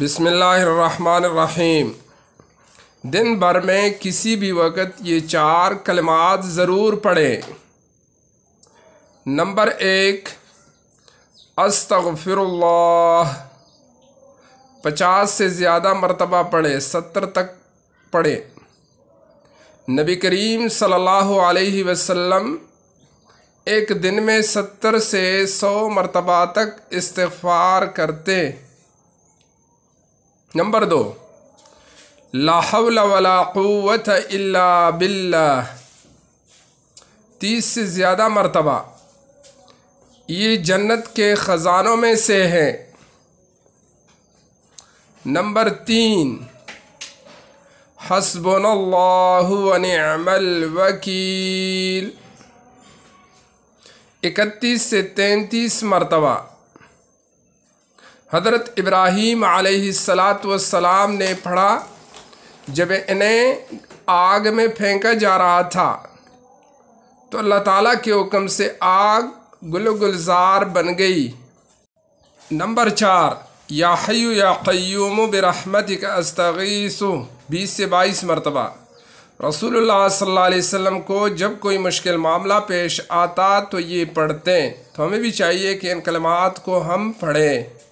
بسم اللہ الرحمن الرحیم دن بھر میں کسی بھی وقت یہ چار کلمات ضرور پڑھیں نمبر ایک استغفر اللہ پچاس سے زیادہ مرتبہ پڑھے ستر تک پڑھے نبی کریم صلی اللہ علیہ وسلم ایک دن میں ستر سے سو مرتبہ تک استغفار کرتے نمبر دو لا حول ولا قوت الا باللہ تیس سے زیادہ مرتبہ یہ جنت کے خزانوں میں سے ہے نمبر تین حسب اللہ الوکیل اکتیس سے تینتیس مرتبہ حضرت ابراہیم علیہ السلاۃ والسلام نے پڑھا جب انہیں آگ میں پھینکا جا رہا تھا تو اللہ تعالیٰ کے حکم سے آگ گل گلزار بن گئی نمبر چار یا حیو یا قیوم برحمت کا استغیث بیس سے بائیس مرتبہ رسول اللہ صلی اللہ علیہ وسلم کو جب کوئی مشکل معاملہ پیش آتا تو یہ پڑھتے تو ہمیں بھی چاہیے کہ ان کلمات کو ہم پڑھیں